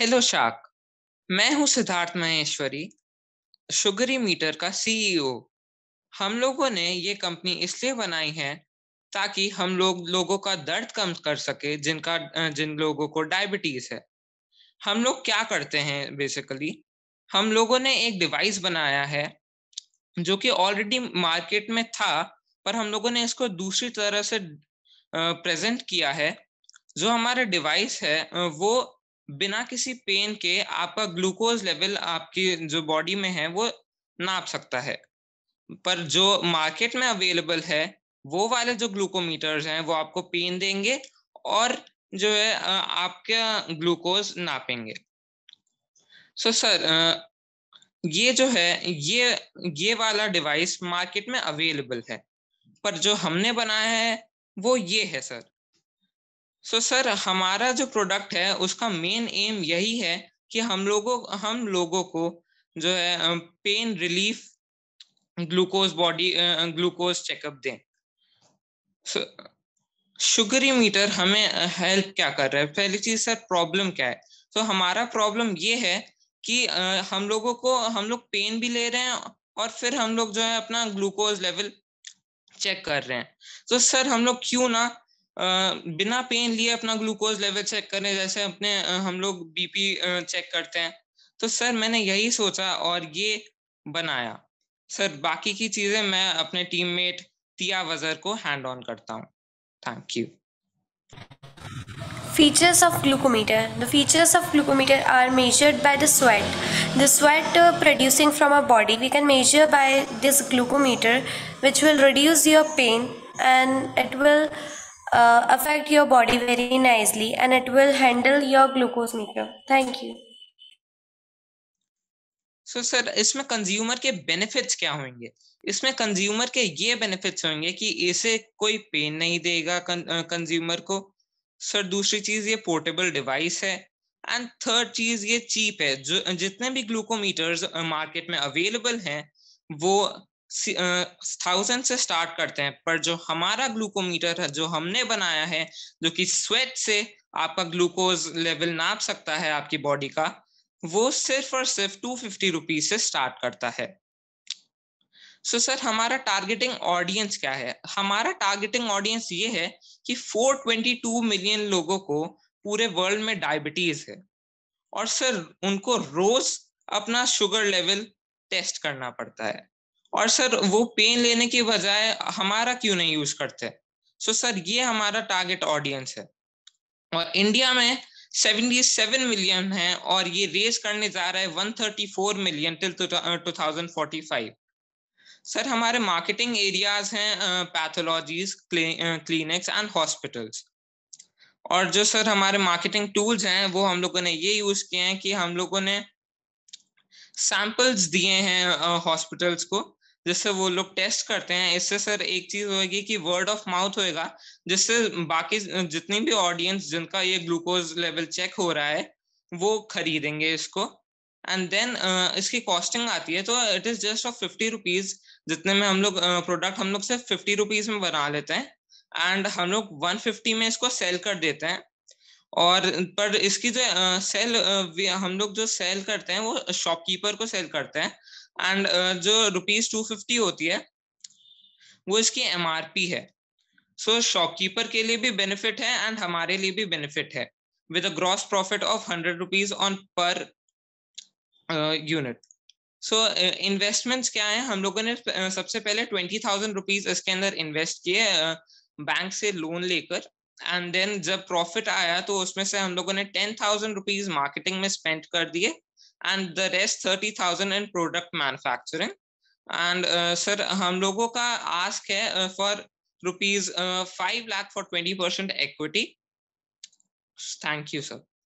Hello शाक मैं हूं सिद्धार्थ महेश्वरी शुगरी मीटर का सीईओ e हम लोगों ने ये कंपनी इसलिए बनाई है ताकि हम लोग लोगों का दर्द कम कर सके जिनका जिन लोगों को डायबिटीज है हम लोग क्या करते हैं बेसिकली हम लोगों ने एक डिवाइस बनाया है जो कि ऑलरेडी मार्केट में था पर हम लोगों ने इसको दूसरी तरह से प्रेजेंट किया है जो हमारा डिवाइस है वो बिना किसी पेन के आपका ग्लूकोज लेवल आपकी जो बॉडी में है वो नाप सकता है पर जो मार्केट में अवेलेबल है वो वाले जो ग्लूकोमीटर्स हैं वो आपको पेन देंगे और जो है आपका ग्लूकोज नापेंगे सो so, सर ये जो है ये ये वाला डिवाइस मार्केट में अवेलेबल है पर जो हमने बनाया है वो ये है सर सो so, सर हमारा जो प्रोडक्ट है उसका मेन एम यही है कि हम लोगों हम लोगों को जो है pain relief glucose body glucose checkup दें सो शुगरी मीटर हमें हेल्प क्या कर रहा है पहली चीज सर प्रॉब्लम क्या है तो so, हमारा प्रॉब्लम ये है कि uh, हम लोगों को हम लोग पेन भी ले रहे हैं और फिर हम लोग जो है अपना ग्लूकोज लेवल चेक कर रहे हैं तो so, सर हम लोग क्यों ना बिना पेन लिए अपना ग्लूकोज लेवल चेक करें जैसे अपने हम लोग बीपी चेक करते हैं तो सर मैंने यही सोचा और ये बनाया सर बाकी की चीजें मैं अपने टीममेट तिया वजर को हैंड ऑन करता हूँ thank you Features of glucometer. The features of glucometer are measured by the sweat. The sweat uh, producing from our body we can measure by this glucometer which will reduce your pain and it will uh, affect your body very nicely and it will handle your glucose meter. Thank you. So so, sir इसमें consumer के benefits क्या होंगे इसमें consumer के ये benefits होंगे कि इसे कोई पेन नहीं देगा कंज्यूमर uh, को सर दूसरी चीज ये पोर्टेबल डिवाइस है एंड थर्ड चीज ये चीप है जो जितने भी ग्लूकोमीटर्स मार्केट uh, में अवेलेबल हैं वो थाउजेंड से स्टार्ट करते हैं पर जो हमारा ग्लूकोमीटर है जो हमने बनाया है जो कि स्वेट से आपका ग्लूकोज लेवल नाप सकता है आपकी बॉडी का वो सिर्फ और सिर्फ टू फिफ्टी रुपीज से स्टार्ट करता है सो so, सर हमारा टारगेटिंग ऑडियंस क्या है हमारा टारगेटिंग ऑडियंस ये है कि 422 मिलियन लोगों को पूरे वर्ल्ड में डायबिटीज है और सर उनको रोज अपना शुगर लेवल टेस्ट करना पड़ता है और सर वो पेन लेने के बजाय हमारा क्यों नहीं यूज करते सो so, सर ये हमारा टारगेट ऑडियंस है और इंडिया में 77 मिलियन है और ये रेस करने जा रहा है 134 मिलियन टिल 2045 सर हमारे मार्केटिंग एरियाज हैं पैथोलॉजीज क्लिनिक्स एंड हॉस्पिटल्स और जो सर हमारे मार्केटिंग टूल्स हैं वो हम लोगों ने ये यूज किए हैं कि हम लोगों ने सैंपल्स दिए हैं हॉस्पिटल्स को जिससे वो लोग टेस्ट करते हैं इससे सर एक चीज होगी कि वर्ड ऑफ माउथ होएगा जिससे बाकी जितनी भी ऑडियंस जिनका ये ग्लूकोज लेवल चेक हो रहा है वो खरीदेंगे इसको एंड देन uh, इसकी कॉस्टिंग आती है तो it is just of fifty rupees जितने में हम लोग प्रोडक्ट uh, हम लोग सिर्फ फिफ्टी रुपीज में बना लेते हैं एंड हम लोग वन फिफ्टी में इसको सेल कर देते हैं और पर इसकी जो सेल हम लोग जो सेल करते हैं वो शॉपकीपर को सेल करते हैं एंड जो रुपीज टू फिफ्टी होती है वो इसकी एम है सो so, शॉपकीपर के लिए भी बेनिफिट है एंड हमारे लिए भी बेनिफिट है with a gross profit of hundred rupees on per unit so investments क्या है हम लोगों ने सबसे पहले ट्वेंटी थाउजेंड रुपीज इसके अंदर इन्वेस्ट किए बैंक से लोन लेकर एंड देन जब प्रॉफिट आया तो उसमें से हम लोगों ने टेन थाउजेंड रुपीज मार्केटिंग में स्पेंड कर दिए and the rest thirty thousand in product manufacturing and sir हम लोगों का आस्क है for rupees five lakh for twenty percent equity thank you sir